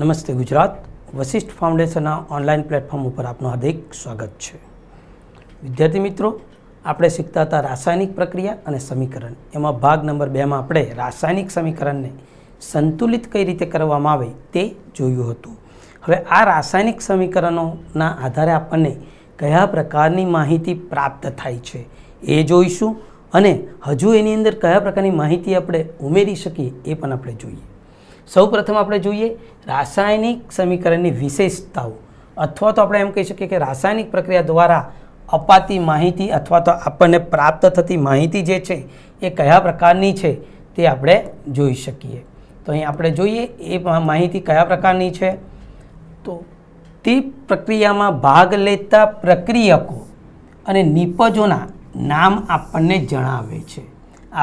નમસ્તે ગુજરાત વશિષ્ઠ ફાઉન્ડેશનના online platform ઉપર આપનું હાર્દિક સ્વાગત છે વિદ્યાર્થી મિત્રો આપણે શીખતા હતા રાસાયણિક પ્રક્રિયા અને સમીકરણ એમાં ભાગ નંબર બેમાં આપણે રાસાયણિક સમીકરણને સંતુલિત કઈ રીતે કરવામાં આવે તે જોયું હતું હવે આ રાસાયણિક સમીકરણોના આધારે આપણને કયા પ્રકારની માહિતી પ્રાપ્ત થાય છે એ જોઈશું અને હજુ એની અંદર કયા પ્રકારની માહિતી આપણે ઉમેરી શકીએ એ પણ આપણે જોઈએ સૌપ્રથમ આપણે જોઈએ રાસાયણિક સમીકરણની વિશેષતાઓ અથવા તો આપણે એમ કહી શકીએ કે રાસાયણિક પ્રક્રિયા દ્વારા અપાતી માહિતી અથવા તો આપણને પ્રાપ્ત થતી માહિતી જે છે એ કયા પ્રકારની છે તે આપણે જોઈ શકીએ તો અહીં આપણે જોઈએ એ માહિતી કયા પ્રકારની છે તો તે પ્રક્રિયામાં ભાગ લેતા પ્રક્રિયકો અને નિપજોના નામ આપણને જણાવે છે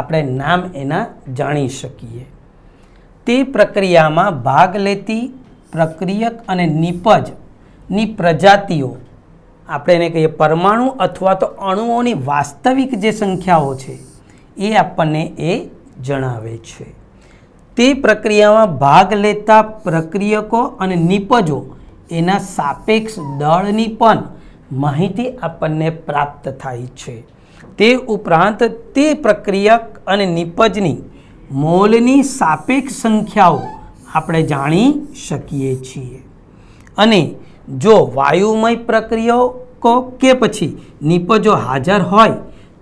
આપણે નામ એના જાણી શકીએ તે પ્રક્રિયામાં ભાગ લેતી પ્રક્રિયક અને નિપજની પ્રજાતિઓ આપણે એને કહીએ પરમાણુ અથવા તો અણુઓની વાસ્તવિક જે સંખ્યાઓ છે એ આપણને એ જણાવે છે તે પ્રક્રિયામાં ભાગ લેતા પ્રક્રિયકો અને નિપજો એના સાપેક્ષ દળની પણ માહિતી આપણને પ્રાપ્ત થાય છે તે ઉપરાંત તે પ્રક્રિયક અને નિપજની મોલની સાપેક્ષ સંખ્યાઓ આપણે જાણી શકીએ છીએ અને જો વાયુમય પ્રક્રિયાઓ કે પછી નિપજો હાજર હોય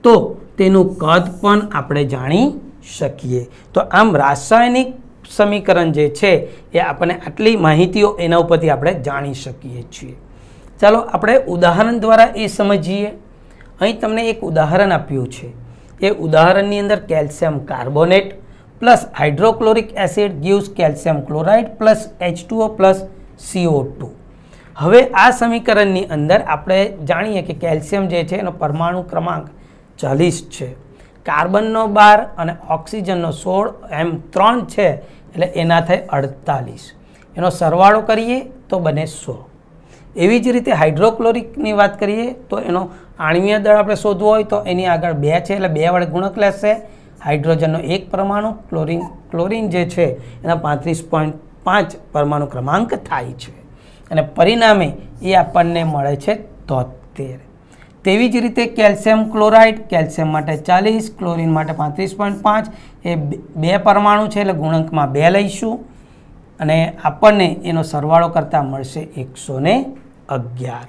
તો તેનું કદ પણ આપણે જાણી શકીએ તો આમ રાસાયણિક સમીકરણ જે છે એ આપણને આટલી માહિતીઓ એના ઉપરથી આપણે જાણી શકીએ છીએ ચાલો આપણે ઉદાહરણ દ્વારા એ સમજીએ અહીં તમને એક ઉદાહરણ આપ્યું છે એ ઉદાહરણની અંદર calcium carbonate plus hydrochloric acid gives calcium chloride plus H plus CO two હવે આ સમીકરણની અંદર આપણે જાણીએ કે કેલ્શિયમ જે છે એનો પરમાણુ ક્રમાંક ચાલીસ છે કાર્બનનો બાર અને ઓક્સિજનનો સોળ એમ ત્રણ છે એટલે એના થાય અડતાલીસ એનો સરવાળો કરીએ તો બને સો એવી જ રીતે હાઇડ્રોક્લોરિકની વાત કરીએ તો એનો આણ્વીય દળ આપણે શોધવો હોય તો એની આગળ બે છે એટલે બે વડે ગુણક લેશે હાઇડ્રોજનનો એક પરમાણુ ક્લોરિન ક્લોરિન જે છે એના પાંત્રીસ પોઈન્ટ પાંચ પરમાણુ ક્રમાંક થાય છે અને પરિણામે એ આપણને મળે છે તોતેર તેવી જ રીતે કેલ્શિયમ ક્લોરાઇડ કેલ્શિયમ માટે ચાલીસ ક્લોરિન માટે પાંત્રીસ પોઈન્ટ પાંચ એ બે પરમાણુ છે એટલે ગુણાંકમાં બે લઈશું અને આપણને એનો સરવાળો કરતાં મળશે એકસો અગિયાર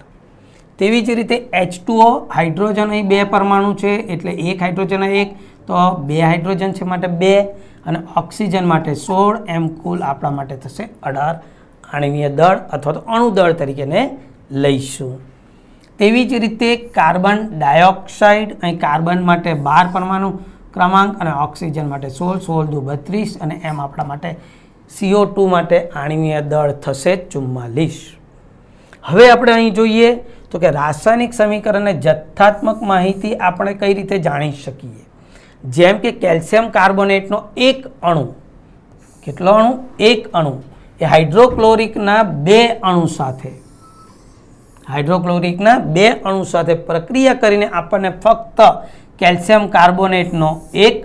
તેવી જ રીતે એચ ટુઓ હાઇડ્રોજન અહીં બે પરમાણુ છે એટલે એક હાઇડ્રોજન એક તો બે હાઇડ્રોજન છે માટે બે અને ઓક્સિજન માટે સોળ એમ કુલ આપણા માટે થશે અઢાર આણવીય દળ અથવા તો અણુદળ તરીકેને લઈશું તેવી જ રીતે કાર્બન ડાયોક્સાઇડ અહીં કાર્બન માટે બાર પરમાણુ ક્રમાંક અને ઓક્સિજન માટે સોળ સોળ દુ બત્રીસ અને એમ આપણા માટે સીઓ ટુ માટે આણવીય દળ થશે ચુમ્માલીસ હવે આપણે અહીં જોઈએ તો કે રાસાયણિક સમીકરણને જથ્થાત્મક માહિતી આપણે કઈ રીતે જાણી શકીએ જેમ કે કેલ્શિયમ કાર્બોનેટનો એક અણુ કેટલો અણુ એક અણુ એ હાઇડ્રોક્લોરિકના બે અણુ સાથે હાઇડ્રોક્લોરિકના બે અણુ સાથે પ્રક્રિયા કરીને આપણને ફક્ત કેલ્શિયમ કાર્બોનેટનો એક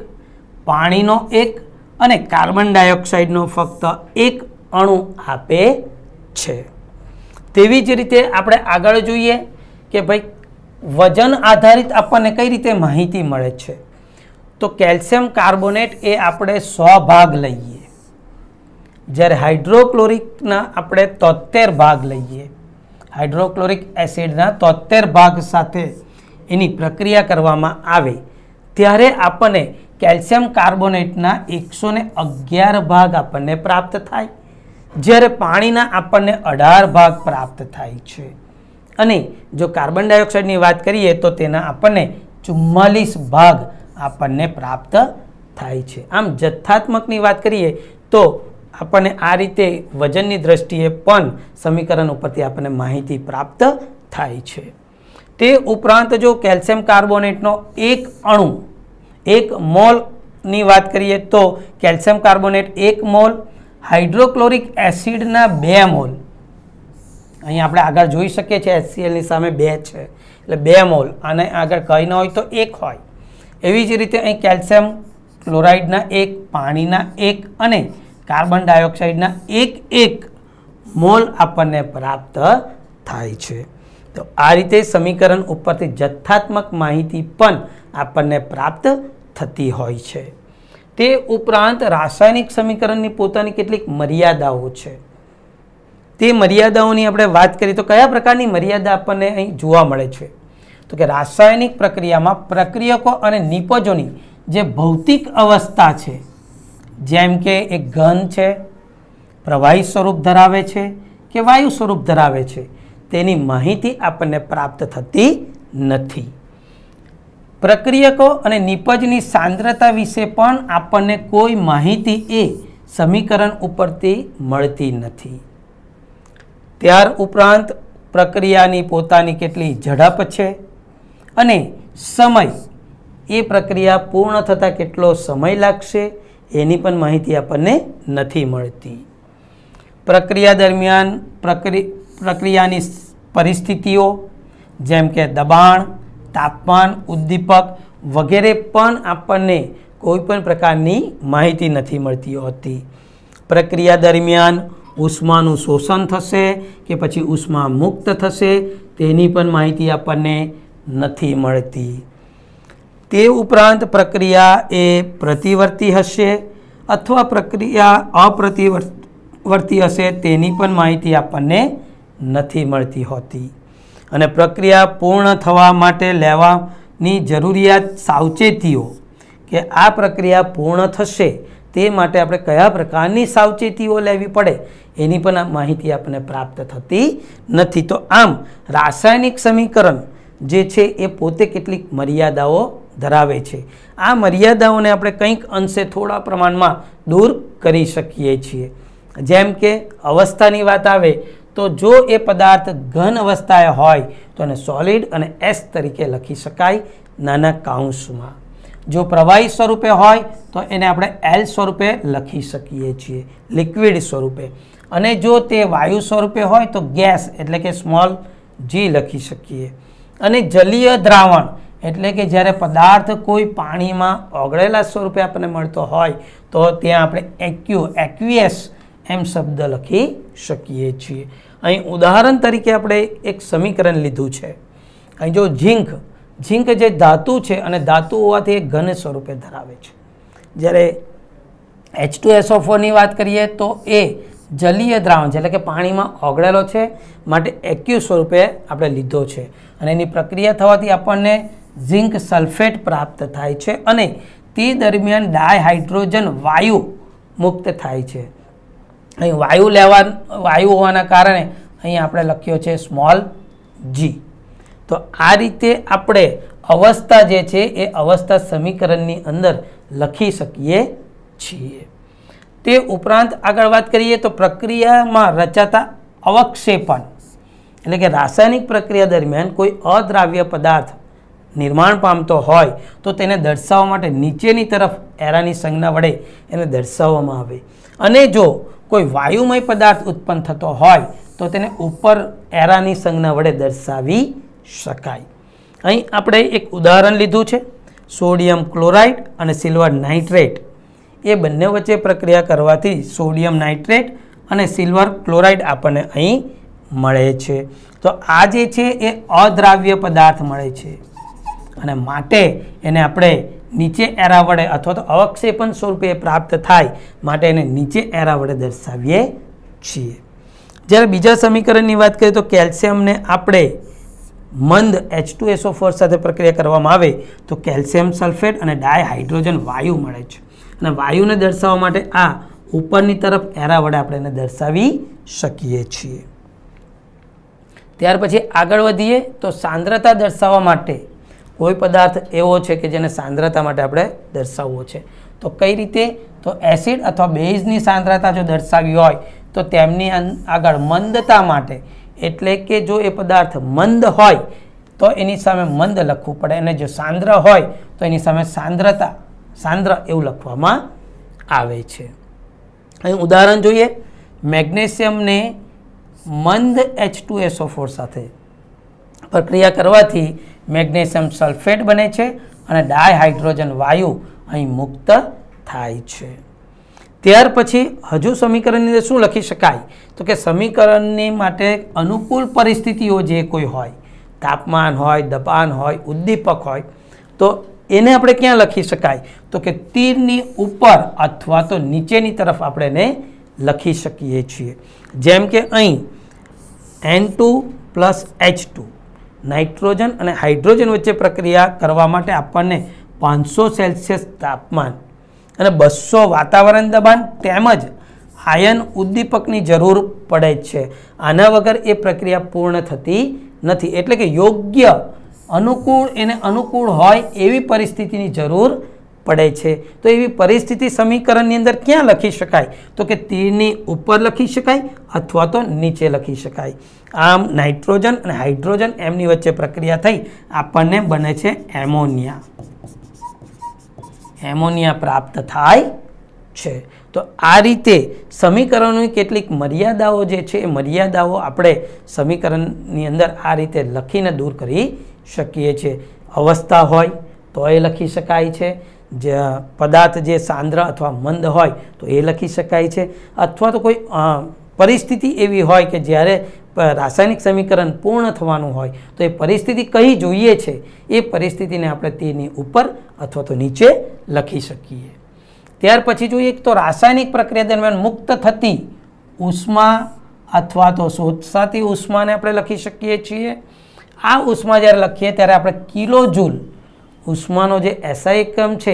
પાણીનો એક અને કાર્બન ડાયોક્સાઇડનો ફક્ત એક અણુ આપે છે તેવી જ રીતે આપણે આગળ જોઈએ કે ભાઈ વજન આધારિત આપણને કઈ રીતે માહિતી મળે છે તો કેલ્શિયમ કાર્બોનેટ એ આપણે સો ભાગ લઈએ જ્યારે હાઇડ્રોક્લોરિકના આપણે તોતેર ભાગ લઈએ હાઇડ્રોક્લોરિક એસિડના તોતેર ભાગ સાથે એની પ્રક્રિયા કરવામાં આવે ત્યારે આપણને કેલ્શિયમ કાર્બોનેટના એકસો અગિયાર ભાગ આપણને પ્રાપ્ત થાય જ્યારે પાણીના આપણને અઢાર ભાગ પ્રાપ્ત થાય છે અને જો કાર્બન ડાયોક્સાઇડની વાત કરીએ તો તેના આપણને ચુમ્માલીસ ભાગ આપણને પ્રાપ્ત થાય છે આમ જથ્થાત્મકની વાત કરીએ તો આપણને આ રીતે વજનની દ્રષ્ટિએ પણ સમીકરણ ઉપરથી આપણને માહિતી પ્રાપ્ત થાય છે તે ઉપરાંત જો કેલ્શિયમ કાર્બોનેટનો એક અણુ એક મોલની વાત કરીએ તો કેલ્શિયમ કાર્બોનેટ એક મોલ હાઇડ્રોક્લોરિક એસિડના બે મોલ અહીં આપણે આગળ જોઈ શકીએ છીએ એચસીએલની સામે બે છે એટલે બે મોલ અને આગળ કંઈ ન હોય તો એક હોય એવી જ રીતે અહીં કેલ્શિયમ ક્લોરાઇડના એક પાણીના એક અને કાર્બન ડાયોક્સાઇડના એક એક મોલ આપણને પ્રાપ્ત થાય છે તો આ રીતે સમીકરણ ઉપરથી જથ્થાત્મક માહિતી પણ આપણને પ્રાપ્ત થતી હોય છે તે ઉપરાંત રાસાયણિક સમીકરણની પોતાની કેટલીક મર્યાદાઓ છે તે મર્યાદાઓની આપણે વાત કરીએ તો કયા પ્રકારની મર્યાદા આપણને અહીં જોવા મળે છે તો કે રાસાયણિક પ્રક્રિયામાં પ્રક્રિયકો અને નિપજોની જે ભૌતિક અવસ્થા છે જેમ કે એ ઘન છે પ્રવાહી સ્વરૂપ ધરાવે છે કે વાયુ સ્વરૂપ ધરાવે છે તેની માહિતી આપણને પ્રાપ્ત થતી નથી પ્રક્રિયકો અને નિપજની સાંદ્રતા વિશે પણ આપણને કોઈ માહિતી એ સમીકરણ ઉપરથી મળતી નથી ત્યાર ઉપરાંત પ્રક્રિયાની પોતાની કેટલી ઝડપ છે અને સમય એ પ્રક્રિયા પૂર્ણ થતાં કેટલો સમય લાગશે એની પણ માહિતી આપણને નથી મળતી પ્રક્રિયા દરમિયાન પ્રક્રિ પ્રક્રિયાની પરિસ્થિતિઓ જેમ કે દબાણ તાપમાન ઉદ્દીપક વગેરે પણ આપણને કોઈપણ પ્રકારની માહિતી નથી મળતી હોતી પ્રક્રિયા દરમિયાન ઉષ્માનું શોષણ થશે કે પછી ઉષ્મા મુક્ત થશે તેની પણ માહિતી આપણને નથી મળતી તે ઉપરાંત પ્રક્રિયા એ પ્રતિવર્તી હશે અથવા પ્રક્રિયા અપ્રતિવર્તી હશે તેની પણ માહિતી આપણને નથી મળતી હોતી અને પ્રક્રિયા પૂર્ણ થવા માટે લેવાની જરૂરિયાત સાવચેતીઓ કે આ પ્રક્રિયા પૂર્ણ થશે તે માટે આપણે કયા પ્રકારની સાવચેતીઓ લેવી પડે એની પણ માહિતી આપણને પ્રાપ્ત થતી નથી તો આમ રાસાયણિક સમીકરણ જે છે એ પોતે કેટલીક મર્યાદાઓ ધરાવે છે આ મર્યાદાઓને આપણે કંઈક અંશે થોડા પ્રમાણમાં દૂર કરી શકીએ છીએ જેમ કે અવસ્થાની વાત આવે તો જો એ પદાર્થ ઘન અવસ્થાએ હોય તો એને સોલિડ અને એસ તરીકે લખી શકાય નાના કાઉન્સમાં જો પ્રવાહી સ્વરૂપે હોય તો એને આપણે એલ સ્વરૂપે લખી શકીએ છીએ લિક્વિડ સ્વરૂપે અને જો તે વાયુ સ્વરૂપે હોય તો ગેસ એટલે કે સ્મોલ જી લખી શકીએ અને જલીય દ્રાવણ એટલે કે જ્યારે પદાર્થ કોઈ પાણીમાં ઓગળેલા સ્વરૂપે આપણને મળતો હોય તો ત્યાં આપણે એક્યુ એક્યુએસ એમ શબ્દ લખી શકીએ છીએ અહીં ઉદાહરણ તરીકે આપણે એક સમીકરણ લીધું છે અહીં જો ઝીંક ઝીંક જે ધાતુ છે અને ધાતુ હોવાથી એ ઘન સ્વરૂપે ધરાવે છે જ્યારે એચ ટુ એસઓફોરની વાત કરીએ તો એ જલીય દ્રાવણ છે એટલે કે પાણીમાં ઓગળેલો છે માટે એક્યુ સ્વરૂપે આપણે લીધો છે અને એની પ્રક્રિયા થવાથી આપણને ઝિંક સલ્ફેટ પ્રાપ્ત થાય છે અને તે દરમિયાન ડાયહાઇડ્રોજન વાયુ મુક્ત થાય છે અહીં વાયુ લેવા વાયુ હોવાના કારણે અહીં આપણે લખ્યો છે સ્મોલ જી તો આ રીતે આપણે અવસ્થા જે છે એ અવસ્થા સમીકરણની અંદર લખી શકીએ છીએ તે ઉપરાંત આગળ વાત કરીએ તો પ્રક્રિયામાં રચાતા અવક્ષેપણ એટલે કે રાસાયણિક પ્રક્રિયા દરમિયાન કોઈ અદ્રાવ્ય પદાર્થ નિર્માણ પામતો હોય તો તેને દર્શાવવા માટે નીચેની તરફ એરાની સંજ્ઞા વડે એને દર્શાવવામાં આવે અને જો કોઈ વાયુમય પદાર્થ ઉત્પન્ન થતો હોય તો તેને ઉપર એરાની સંજ્ઞા વડે દર્શાવી શકાય અહીં આપણે એક ઉદાહરણ લીધું છે સોડિયમ ક્લોરાઇડ અને સિલ્વર નાઇટ્રેટ એ બંને વચ્ચે પ્રક્રિયા કરવાથી સોડિયમ નાઇટ્રેટ અને સિલ્વર ક્લોરાઇડ આપણને અહીં મળે છે તો આ જે છે એ અદ્રાવ્ય પદાર્થ મળે છે અને માટે એને આપણે નીચે એરા વડે અથવા તો અવક્ષેપણ સ્વરૂપે પ્રાપ્ત થાય માટે એને નીચે એરા વડે દર્શાવીએ છીએ જ્યારે બીજા સમીકરણની વાત કરીએ તો કેલ્શિયમને આપણે મંદ એચ ટુ એસો ફોર સાથે પ્રક્રિયા કરવામાં આવે તો કેલ્શિયમ સલ્ફેટ અને ડાયહાઇડ્રોજન વાયુ મળે છે અને વાયુને દર્શાવવા માટે આ ઉપરની તરફ એરા વડે આપણે એને દર્શાવી શકીએ છીએ ત્યાર પછી આગળ વધીએ તો સાંદ્રતા દર્શાવવા માટે કોઈ પદાર્થ એવો છે કે જેને સાંદ્રતા માટે આપણે દર્શાવવો છે તો કઈ રીતે તો એસિડ અથવા બેઝની સાંદ્રતા જો દર્શાવી હોય તો તેમની આગળ મંદતા માટે એટલે કે જો એ પદાર્થ મંદ હોય તો એની સામે મંદ લખવું પડે અને જો સાંદ્ર હોય તો એની સામે સાંદ્રતા સાંદ્ર એવું લખવામાં આવે છે અહીં ઉદાહરણ જોઈએ મેગ્નેશિયમને મંદ એચ ટુ એસો ફોર સાથે પ્રક્રિયા કરવાથી મેગ્નેશિયમ સલ્ફેટ બને છે અને ડાયહાઇડ્રોજન વાયુ અહીં મુક્ત થાય છે ત્યાર પછી હજુ સમીકરણની અંદર શું લખી શકાય તો કે સમીકરણની માટે અનુકૂળ પરિસ્થિતિઓ જે કોઈ હોય તાપમાન હોય દબાણ હોય ઉદ્દીપક હોય તો એને આપણે ક્યાં લખી શકાય તો કે તીરની ઉપર અથવા તો નીચેની તરફ આપણે એને લખી શકીએ છીએ જેમ કે અહીં N two plus H two nitrogen અને હાઇડ્રોજન વચ્ચે પ્રક્રિયા કરવા માટે આપણને પાંચસો સેલ્સિયસ તાપમાન અને બસો વાતાવરણ દબાણ તેમજ આયન ઉદ્દીપકની જરૂર પડે છે આના વગર એ પ્રક્રિયા પૂર્ણ થતી નથી એટલે કે યોગ્ય અનુકૂળ એને અનુકૂળ હોય એવી પરિસ્થિતિની જરૂર પડે છે તો એવી પરિસ્થિતિ સમીકરણની અંદર ક્યાં લખી શકાય તો કે તીરની ઉપર લખી શકાય અથવા તો નીચે લખી શકાય આમ નાઇટ્રોજન અને હાઇડ્રોજન એમની વચ્ચે પ્રક્રિયા થઈ આપણને બને છે એમોનિયા એમોનિયા પ્રાપ્ત થાય છે તો આ રીતે સમીકરણની કેટલીક મર્યાદાઓ જે છે એ મર્યાદાઓ આપણે સમીકરણની અંદર આ રીતે લખીને દૂર કરી શકીએ છીએ અવસ્થા હોય તો એ લખી શકાય છે જે પદાર્થ જે સાંદ્ર અથવા મંદ હોય તો એ લખી શકાય છે અથવા તો કોઈ પરિસ્થિતિ એવી હોય કે જ્યારે રાસાયણિક સમીકરણ પૂર્ણ થવાનું હોય તો એ પરિસ્થિતિ કઈ જોઈએ છે એ પરિસ્થિતિને આપણે તેની ઉપર અથવા તો નીચે લખી શકીએ ત્યાર પછી જોઈએ તો રાસાયણિક પ્રક્રિયા દરમિયાન મુક્ત થતી ઉષ્મા અથવા તો શોષાતી ઉષ્માને આપણે લખી શકીએ છીએ આ ઉષ્મા જ્યારે લખીએ ત્યારે આપણે કિલો જૂલ ઉષ્માનો જે એસઆઈ એકમ છે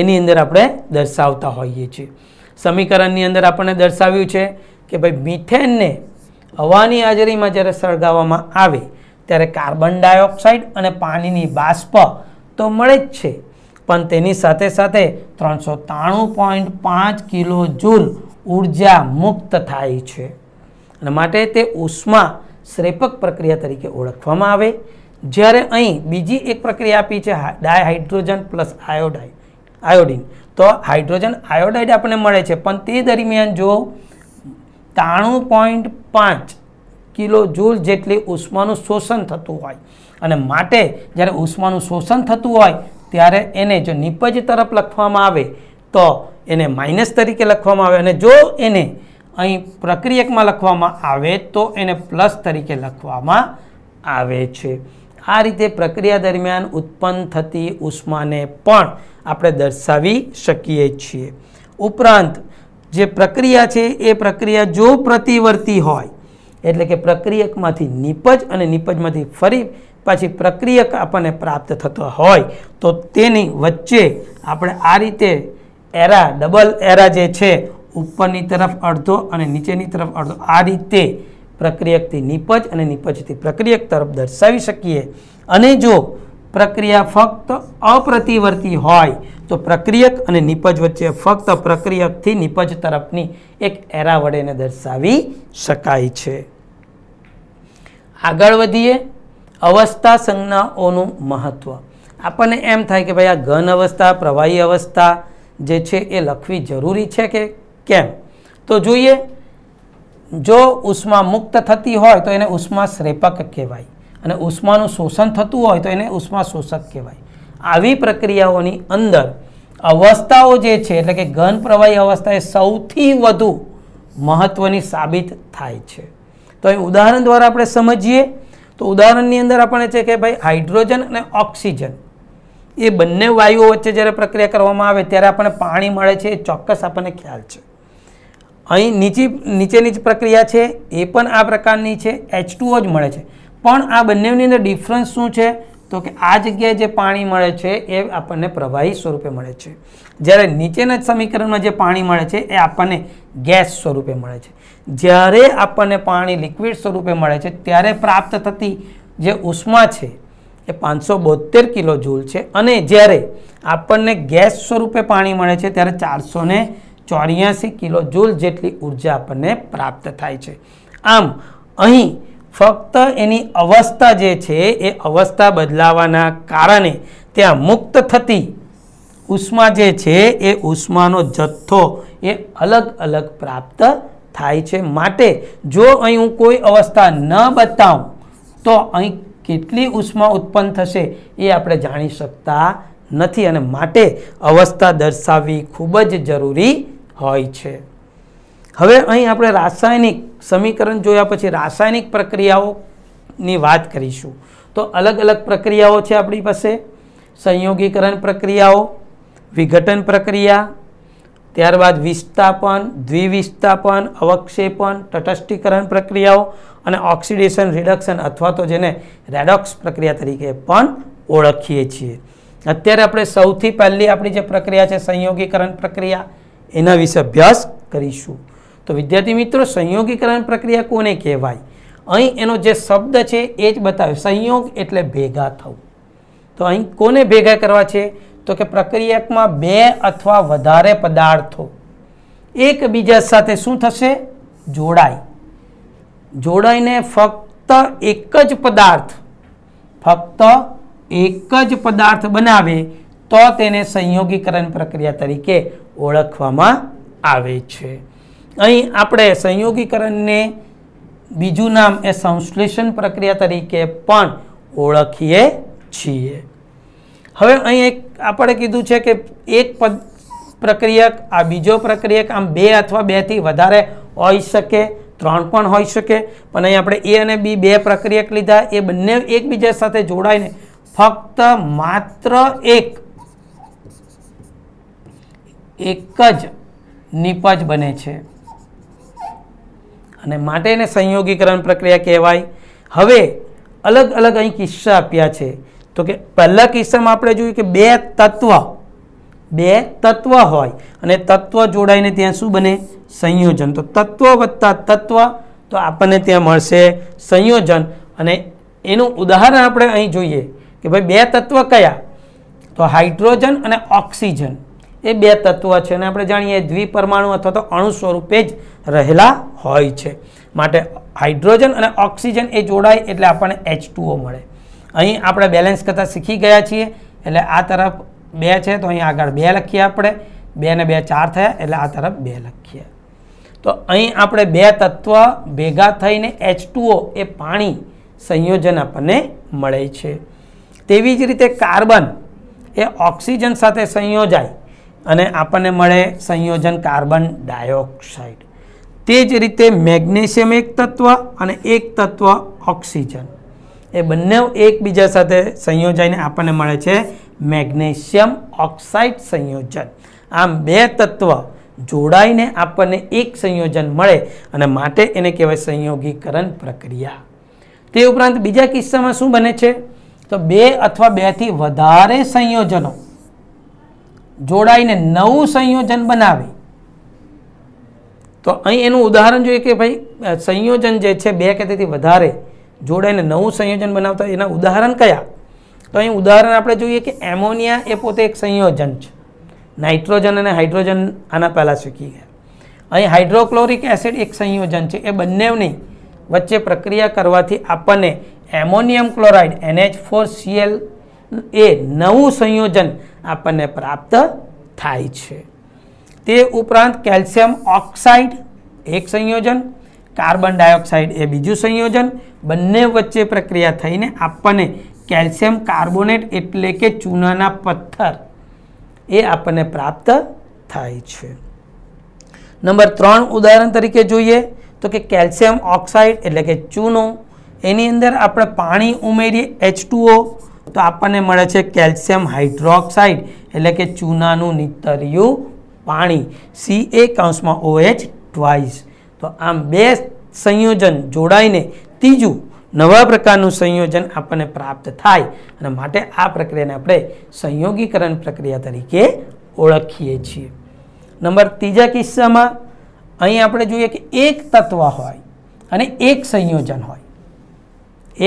એની અંદર આપણે દર્શાવતા હોઈએ છીએ સમીકરણની અંદર આપણને દર્શાવ્યું છે કે ભાઈ મિથેનને હવાની હાજરીમાં જ્યારે સળગાવવામાં આવે ત્યારે કાર્બન ડાયોક્સાઇડ અને પાણીની બાષ્પ તો મળે જ છે પણ તેની સાથે સાથે ત્રણસો ત્રાણું પોઈન્ટ પાંચ કિલો જૂલ ઉર્જા મુક્ત થાય છે અને માટે તે ઉષ્મા શ્રેપક પ્રક્રિયા તરીકે ઓળખવામાં આવે જ્યારે અહીં બીજી એક પ્રક્રિયા આપી છે di hydrogen plus iodide iodine તો હાઇડ્રોજન આયોડાઇડ આપણને મળે છે પણ તે દરમિયાન જો ત્રાણું પોઈન્ટ પાંચ કિલો જૂલ જેટલી ઉષ્માનું શોષણ થતું હોય અને માટે જ્યારે ઉષ્માનું શોષણ થતું હોય ત્યારે એને જો નિપજ તરફ લખવામાં આવે તો એને માઇનસ તરીકે લખવામાં આવે અને જો એને અહીં પ્રક્રિયકમાં લખવામાં આવે તો એને પ્લસ તરીકે લખવામાં આવે છે આ રીતે પ્રક્રિયા દરમિયાન ઉત્પન્ન થતી ઉષ્માને પણ આપણે દર્શાવી શકીએ છીએ ઉપરાંત જે પ્રક્રિયા છે એ પ્રક્રિયા જો પ્રતિવર્તી હોય એટલે કે પ્રક્રિયકમાંથી નીપજ અને નીપજમાંથી ફરી પાછી પ્રક્રિયક આપણને પ્રાપ્ત થતો હોય તો તેની વચ્ચે આપણે આ રીતે એરા ડબલ એરા જે છે ઉપરની તરફ અડધો અને નીચેની તરફ અડધો આ રીતે પ્રક્રિયકથી નીપજ અને નીપજથી પ્રક્રિયક તરફ દર્શાવી શકીએ અને જો પ્રક્રિયા ફક્ત અપ્રતિવર્તી હોય તો પ્રક્રિયક અને નીપજ વચ્ચે ફક્ત પ્રક્રિયકથી નીપજ તરફની એક એરા વડે દર્શાવી શકાય છે આગળ વધીએ અવસ્થા સંજ્ઞાઓનું મહત્ત્વ આપણને એમ થાય કે ભાઈ આ ઘન અવસ્થા પ્રવાહી અવસ્થા જે છે એ લખવી જરૂરી છે કે કેમ તો જોઈએ જો ઉષ્મા મુક્ત થતી હોય તો એને ઉષ્મા શ્રેપક કહેવાય અને ઉષ્માનું શોષણ થતું હોય તો એને ઉષ્મા શોષક કહેવાય આવી પ્રક્રિયાઓની અંદર અવસ્થાઓ જે છે એટલે કે ઘન પ્રવાહી અવસ્થા એ સૌથી વધુ મહત્ત્વની સાબિત થાય છે તો એ ઉદાહરણ દ્વારા આપણે સમજીએ તો ઉદાહરણની અંદર આપણને છે કે ભાઈ હાઇડ્રોજન અને ઓક્સિજન એ બંને વાયુઓ વચ્ચે જ્યારે પ્રક્રિયા કરવામાં આવે ત્યારે આપણને પાણી મળે છે એ ચોક્કસ આપણને ખ્યાલ છે અહીં નીચી નીચેની જ પ્રક્રિયા છે એ પણ આ પ્રકારની છે એચ જ મળે છે પણ આ બંનેની અંદર ડિફરન્સ શું છે તો કે આ જગ્યાએ જે પાણી મળે છે એ આપણને પ્રવાહી સ્વરૂપે મળે છે જ્યારે નીચેના સમીકરણમાં જે પાણી મળે છે એ આપણને ગેસ સ્વરૂપે મળે છે જ્યારે આપણને પાણી લિક્વિડ સ્વરૂપે મળે છે ત્યારે પ્રાપ્ત થતી જે ઉષ્મા છે એ પાંચસો બોતેર કિલો જૂલ છે અને જ્યારે આપણને ગેસ સ્વરૂપે પાણી મળે છે ત્યારે ચારસો ચોર્યાસી કિલો જૂલ જેટલી ઉર્જા આપણને પ્રાપ્ત થાય છે આમ અહીં ફક્ત એની અવસ્થા જે છે એ અવસ્થા બદલાવાના કારણે ત્યાં મુક્ત થતી ઉષ્મા જે છે એ ઉષ્માનો જથ્થો એ અલગ અલગ પ્રાપ્ત થાય છે માટે જો અહીં હું કોઈ અવસ્થા ન બતાવું તો અહીં કેટલી ઉષ્મા ઉત્પન્ન થશે એ આપણે જાણી શકતા નથી અને માટે અવસ્થા દર્શાવવી ખૂબ જ જરૂરી હોય છે હવે અહીં આપણે રાસાયણિક સમીકરણ જોયા પછી રાસાયણિક પ્રક્રિયાઓની વાત કરીશું તો અલગ અલગ પ્રક્રિયાઓ છે આપણી પાસે સંયોગીકરણ પ્રક્રિયાઓ વિઘટન પ્રક્રિયા ત્યારબાદ વિસ્થાપન દ્વિવિસ્થાપન અવક્ષેપન તટસ્થીકરણ પ્રક્રિયાઓ અને ઓક્સિડેશન રિડક્શન અથવા તો જેને રેડોક્સ પ્રક્રિયા તરીકે પણ ઓળખીએ છીએ અત્યારે આપણે સૌથી પહેલી આપણી જે પ્રક્રિયા છે સંયોગીકરણ પ્રક્રિયા એના વિશે અભ્યાસ કરીશું તો વિદ્યાર્થી મિત્રો સંયોગીકરણ પ્રક્રિયા કોને કહેવાય અહીં એનો જે શબ્દ છે એ જ બતાવે સંયોગ એટલે ભેગા થવું તો અહીં કોને ભેગા કરવા છે તો કે પ્રક્રિયકમાં બે અથવા વધારે પદાર્થો એકબીજા સાથે શું થશે જોડાય જોડાઈને ફક્ત એક જ પદાર્થ ફક્ત એક જ પદાર્થ બનાવે તો તેને સંયોગીકરણ પ્રક્રિયા તરીકે ઓળખવામાં આવે છે અહીં આપણે સંયોગીકરણને બીજું નામ એ સંશ્લેષણ પ્રક્રિયા તરીકે પણ ઓળખીએ છીએ હવે અહીં એક આપણે કીધું છે કે એક પદ પ્રક્રિયક આ બીજો પ્રક્રિયક આમ બે અથવા બેથી વધારે હોઈ શકે ત્રણ પણ હોઈ શકે પણ અહીં આપણે એ અને બી બે પ્રક્રિયક લીધા એ બંને એકબીજા સાથે જોડાઈને ફક્ત માત્ર એક એક જ નિપજ બને છે અને માટે એને સંયોગીકરણ પ્રક્રિયા કહેવાય હવે અલગ અલગ અહીં કિસ્સા આપ્યા છે તો કે પહેલા કિસ્સામાં આપણે જોયું કે બે તત્વ બે તત્વ હોય અને તત્વ જોડાઈને ત્યાં શું બને સંયોજન તો તત્વ વત્તા તત્વ તો આપણને ત્યાં મળશે સંયોજન અને એનું ઉદાહરણ આપણે અહીં જોઈએ કે ભાઈ બે તત્વ કયા તો હાઇડ્રોજન અને ઓક્સિજન એ બે તત્વ છે અને આપણે જાણીએ દ્વિપરમાણુ અથવા તો અણુ સ્વરૂપે જ રહેલા હોય છે માટે હાઇડ્રોજન અને ઓક્સિજન એ જોડાય એટલે આપણને એચ મળે અહીં આપણે બેલેન્સ કરતાં શીખી ગયા છીએ એટલે આ તરફ બે છે તો અહીં આગળ બે લખીએ આપણે બે ને બે ચાર થયા એટલે આ તરફ બે લખીએ તો અહીં આપણે બે તત્વ ભેગા થઈને એચ એ પાણી સંયોજન આપણને મળે છે તેવી જ રીતે કાર્બન એ ઓક્સિજન સાથે સંયોજાય અને આપણને મળે સંયોજન કાર્બન ડાયોક્સાઇડ તે જ રીતે મેગ્નેશિયમ એક તત્વ અને એક તત્વ ઓક્સિજન એ બંને એકબીજા સાથે સંયોજાઈને આપણને મળે છે મેગ્નેશિયમ ઓક્સાઇડ સંયોજન આમ બે તત્વ જોડાઈને આપણને એક સંયોજન મળે અને માટે એને કહેવાય સંયોગીકરણ પ્રક્રિયા તે ઉપરાંત બીજા કિસ્સામાં શું બને છે તો બે અથવા બેથી વધારે સંયોજનો જોડાઈને નવું સંયોજન બનાવે તો અહીં એનું ઉદાહરણ જોઈએ કે ભાઈ સંયોજન જે છે બે કે તેથી વધારે જોડાઈને નવું સંયોજન બનાવતા એના ઉદાહરણ કયા તો અહીં ઉદાહરણ આપણે જોઈએ કે એમોનિયા એ પોતે એક સંયોજન છે નાઇટ્રોજન અને હાઇડ્રોજન આના પહેલાં શીખી ગયા અહીં હાઇડ્રોક્લોરિક એસિડ એક સંયોજન છે એ બંનેની વચ્ચે પ્રક્રિયા કરવાથી આપણને ammonium chloride NH four Cl એ નવું સંયોજન આપણને પ્રાપ્ત થાય છે તે ઉપરાંત કેલ્શિયમ ઓક્સાઇડ એક સંયોજન કાર્બન ડાયોક્સાઇડ એ બીજું સંયોજન બંને વચ્ચે પ્રક્રિયા થઈને આપણને કેલ્શિયમ કાર્બોનેટ એટલે કે ચૂનાના પથ્થર એ આપણને પ્રાપ્ત થાય છે નંબર ત્રણ ઉદાહરણ તરીકે જોઈએ તો કે કેલ્શિયમ ઓક્સાઇડ એટલે કે ચૂનો એની અંદર આપણે પાણી ઉમેરીએ એચ તો આપણને મળે છે કેલ્શિયમ હાઇડ્રોક્સાઇડ એટલે કે ચૂનાનું નીતર્યું પાણી સી એ કાઉન્સમાં ઓએચ ટ્વાઇસ તો આમ બે સંયોજન જોડાઈને ત્રીજું નવા પ્રકારનું સંયોજન આપણને પ્રાપ્ત થાય અને માટે આ પ્રક્રિયાને આપણે સંયોગીકરણ પ્રક્રિયા તરીકે ઓળખીએ છીએ નંબર ત્રીજા કિસ્સામાં અહીં આપણે જોઈએ કે એક તત્વ હોય અને એક સંયોજન હોય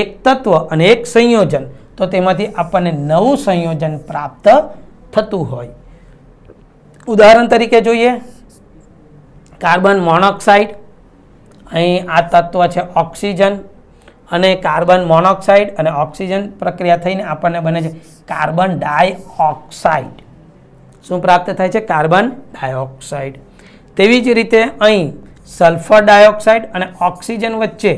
એક તત્વ અને એક સંયોજન તો તેમાંથી આપણને નવું સંયોજન પ્રાપ્ત થતું હોય ઉદાહરણ તરીકે જોઈએ કાર્બન મોનોક્સાઇડ અહીં આ તત્વ છે ઓક્સિજન અને કાર્બન મોનોક્સાઇડ અને ઓક્સિજન પ્રક્રિયા થઈને આપણને બને છે કાર્બન ડાયઓક્સાઇડ શું પ્રાપ્ત થાય છે કાર્બન ડાયોક્સાઇડ તેવી જ રીતે અહીં સલ્ફર ડાયોક્સાઇડ અને ઓક્સિજન વચ્ચે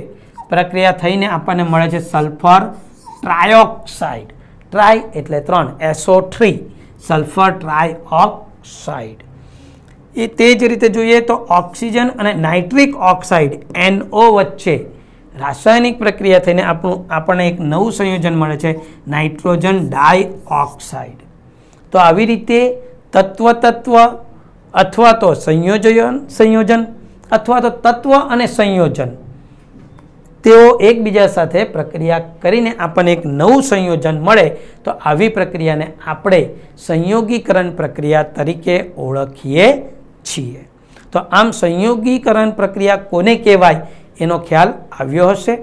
પ્રક્રિયા થઈને આપણને મળે છે સલ્ફર ટ્રાયોક્સાઇડ ટ્રાય એટલે ત્રણ એસઓ થ્રી સલ્ફર ટ્રાયઓક્સાઇડ એ તે જ રીતે જોઈએ તો ઓક્સિજન અને નાઇટ્રિક ઓક્સાઇડ એનઓ વચ્ચે રાસાયણિક પ્રક્રિયા થઈને આપણું આપણને એક નવું સંયોજન મળે છે નાઇટ્રોજન ડાયઓક્સાઇડ તો આવી રીતે તત્વ તત્વ અથવા તો સંયોજન સંયોજન અથવા તો તત્વ અને સંયોજન તેઓ એકબીજા સાથે પ્રક્રિયા કરીને આપણને એક નવું સંયોજન મળે તો આવી પ્રક્રિયાને આપણે સંયોગીકરણ પ્રક્રિયા તરીકે ઓળખીએ છીએ તો આમ સંયોગીકરણ પ્રક્રિયા કોને કહેવાય એનો ખ્યાલ આવ્યો હશે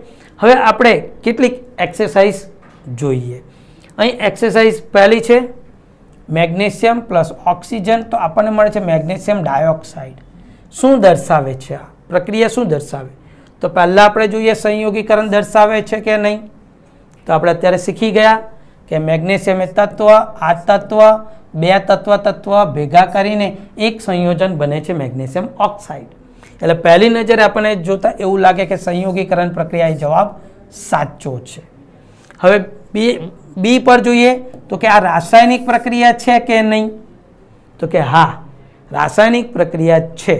હવે આપણે કેટલીક એક્સરસાઇઝ જોઈએ અહીં એક્સરસાઇઝ પહેલી છે મેગ્નેશિયમ પ્લસ ઓક્સિજન તો આપણને મળે છે મેગ્નેશિયમ ડાયોક્સાઇડ શું દર્શાવે છે આ પ્રક્રિયા શું દર્શાવે તો પહેલાં આપણે જોઈએ સંયોગીકરણ દર્શાવે છે કે નહીં તો આપણે અત્યારે શીખી ગયા કે મેગ્નેશિયમ એ તત્વ આ તત્વ બે તત્વ તત્વ ભેગા કરીને એક સંયોજન બને છે મેગ્નેશિયમ ઓક્સાઇડ એટલે પહેલી નજરે આપણે જોતાં એવું લાગે કે સંયોગીકરણ પ્રક્રિયા એ જવાબ સાચો છે હવે બી બી પર જોઈએ તો કે આ રાસાયણિક પ્રક્રિયા છે કે નહીં તો કે હા રાસાયણિક પ્રક્રિયા છે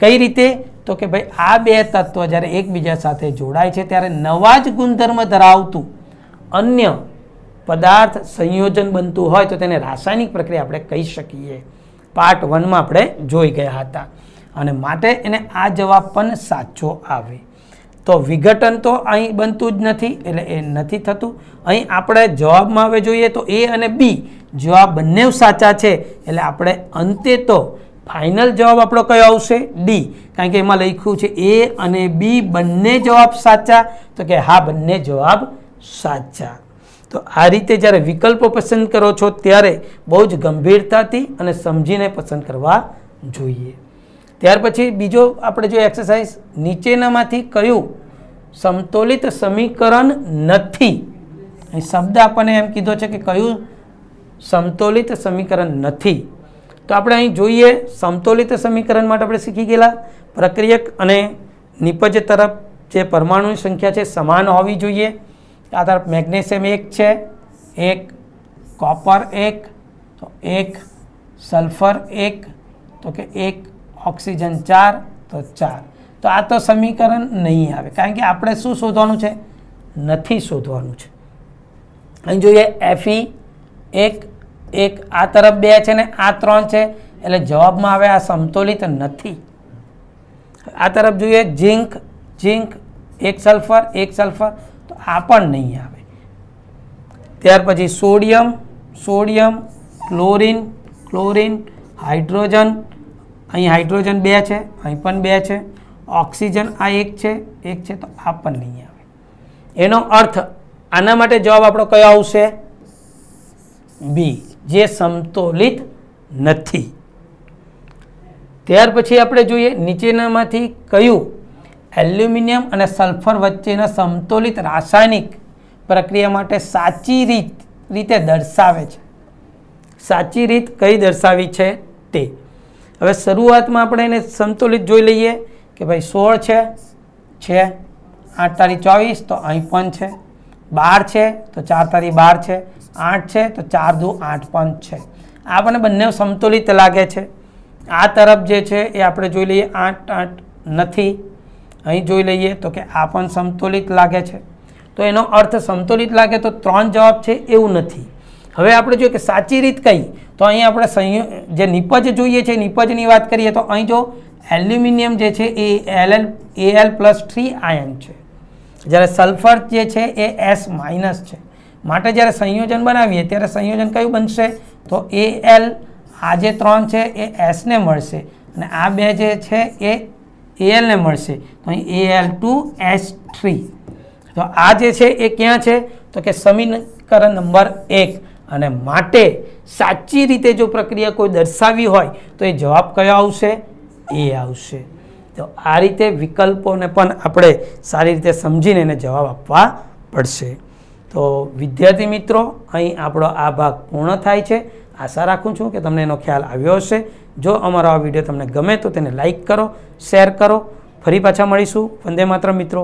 કઈ રીતે તો કે ભાઈ આ બે તત્વ જ્યારે એકબીજા સાથે જોડાય છે ત્યારે નવા જ ગુણધર્મ ધરાવતું અન્ય પદાર્થ સંયોજન બનતું હોય તો તેને રાસાયણિક પ્રક્રિયા આપણે કહી શકીએ પાર્ટ વનમાં આપણે જોઈ ગયા હતા અને માટે એને આ જવાબ પણ સાચો આવે તો વિઘટન તો અહીં બનતું જ નથી એટલે એ નથી થતું અહીં આપણે જવાબમાં હવે જોઈએ તો એ અને બી જવાબ બંને સાચા છે એટલે આપણે અંતે તો ફાઇનલ જવાબ આપણો કયો આવશે ડી કારણ કે એમાં લખ્યું છે એ અને બી બંને જવાબ સાચા તો કે હા બંને જવાબ સાચા તો આ રીતે જ્યારે વિકલ્પો પસંદ કરો છો ત્યારે બહુ જ ગંભીરતાથી અને સમજીને પસંદ કરવા જોઈએ ત્યાર પછી બીજો આપણે જો એક્સરસાઇઝ નીચેનામાંથી કયું સમતોલિત સમીકરણ નથી શબ્દ આપણને એમ કીધો છે કે કયું સમતોલિત સમીકરણ નથી તો આપણે અહીં જોઈએ સમતોલિત સમીકરણ માટે આપણે શીખી ગયેલા પ્રક્રિયક અને નિપજ તરફ જે પરમાણુની સંખ્યા છે સમાન હોવી જોઈએ આ તરફ મેગ્નેશિયમ એક છે એક કોપર એક તો એક સલ્ફર એક તો કે એક ઓક્સિજન ચાર તો ચાર તો આ તો સમીકરણ નહીં આવે કારણ કે આપણે શું શોધવાનું છે નથી શોધવાનું છે અહીં જોઈએ એફઈ એક એક આ તરફ બે છે ને આ ત્રણ છે એટલે જવાબમાં આવે આ સમતોલિત નથી આ તરફ જોઈએ ઝીંક ઝીંક એક સલ્ફર એક સલ્ફર તો આ પણ નહીં આવે ત્યાર પછી sodium sodium chlorine chlorine hydrogen અહીં હાઇડ્રોજન બે છે અહીં પણ બે છે ઓક્સિજન આ એક છે એક છે તો આ પણ નહીં આવે એનો અર્થ આના માટે જવાબ આપણો કયો આવશે બી જે સમતોલિત નથી ત્યાર પછી આપણે જોઈએ નીચેનામાંથી કયું એલ્યુમિનિયમ અને સલ્ફર વચ્ચેના સમતોલિત રાસાયણિક પ્રક્રિયા માટે સાચી રીત રીતે દર્શાવે છે સાચી રીત કઈ દર્શાવી છે તે હવે શરૂઆતમાં આપણે એને સંતુલિત જોઈ લઈએ કે ભાઈ સોળ છે છે આઠ તારીખ ચોવીસ તો અહીં પણ છે બાર છે તો ચાર તારીખ બાર છે આઠ છે તો ચાર દુ આઠ પાંચ છે આપણને બંને સંતુલિત લાગે છે આ તરફ જે છે એ આપણે જોઈ લઈએ આઠ આઠ નથી અહીં જોઈ લઈએ તો કે આ પણ સંતુલિત લાગે છે તો એનો અર્થ સંતુલિત લાગે તો ત્રણ જવાબ છે એવું નથી હવે આપણે જોઈએ કે સાચી રીત કઈ તો અહીં આપણે સંયો જે નિપજ જોઈએ છે નિપજની વાત કરીએ તો અહીં જો એલ્યુમિનિયમ જે છે એ L L A L plus three ion છે જ્યારે સલ્ફર જે છે એ એસ માઇનસ છે માટે જ્યારે સંયોજન બનાવીએ ત્યારે સંયોજન કયું બનશે તો એ એલ આ જે ત્રણ છે એ એસને મળશે અને આ બે જે છે એ એલને મળશે તો અહીં A L two S three તો આ જે છે એ ક્યાં છે તો કે સમીકરણ નંબર એક અને માટે સાચી રીતે જો પ્રક્રિયા કોઈ દર્શાવી હોય તો એ જવાબ કયો આવશે એ આવશે તો આ રીતે વિકલ્પોને પણ આપણે સારી રીતે સમજીને એને જવાબ આપવા પડશે તો વિદ્યાર્થી મિત્રો અહીં આપણો આ ભાગ પૂર્ણ થાય છે આશા રાખું છું કે તમને એનો ખ્યાલ આવ્યો હશે જો અમારો આ વિડીયો તમને ગમે તો તેને લાઇક કરો શેર કરો ફરી પાછા મળીશું વંદે માત્ર મિત્રો